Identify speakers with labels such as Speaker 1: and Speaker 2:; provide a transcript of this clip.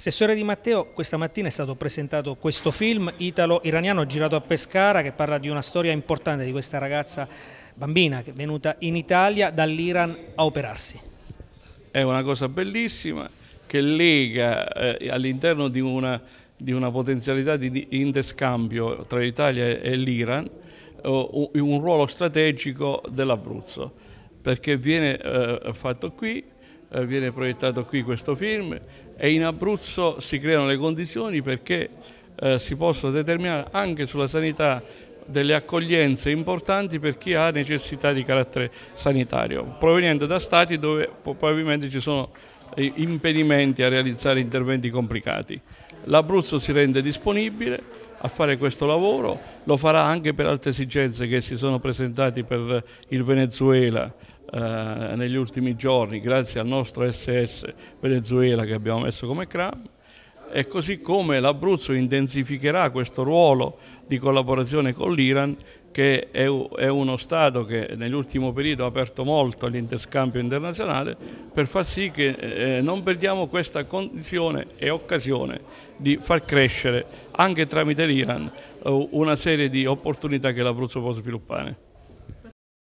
Speaker 1: Assessore Di Matteo, questa mattina è stato presentato questo film italo-iraniano girato a Pescara che parla di una storia importante di questa ragazza bambina che è venuta in Italia dall'Iran a operarsi.
Speaker 2: È una cosa bellissima che lega eh, all'interno di una, di una potenzialità di interscambio tra l'Italia e l'Iran un ruolo strategico dell'Abruzzo perché viene eh, fatto qui eh, viene proiettato qui questo film e in Abruzzo si creano le condizioni perché eh, si possono determinare anche sulla sanità delle accoglienze importanti per chi ha necessità di carattere sanitario, proveniente da stati dove probabilmente ci sono eh, impedimenti a realizzare interventi complicati. L'Abruzzo si rende disponibile a fare questo lavoro, lo farà anche per altre esigenze che si sono presentate per il Venezuela, eh, negli ultimi giorni grazie al nostro SS Venezuela che abbiamo messo come CRAM e così come l'Abruzzo intensificherà questo ruolo di collaborazione con l'Iran che è, uno Stato che nell'ultimo periodo ha aperto molto all'interscambio internazionale per far sì che eh, eh, non perdiamo questa condizione e occasione di far crescere anche tramite l'Iran una serie di opportunità che l'Abruzzo può sviluppare.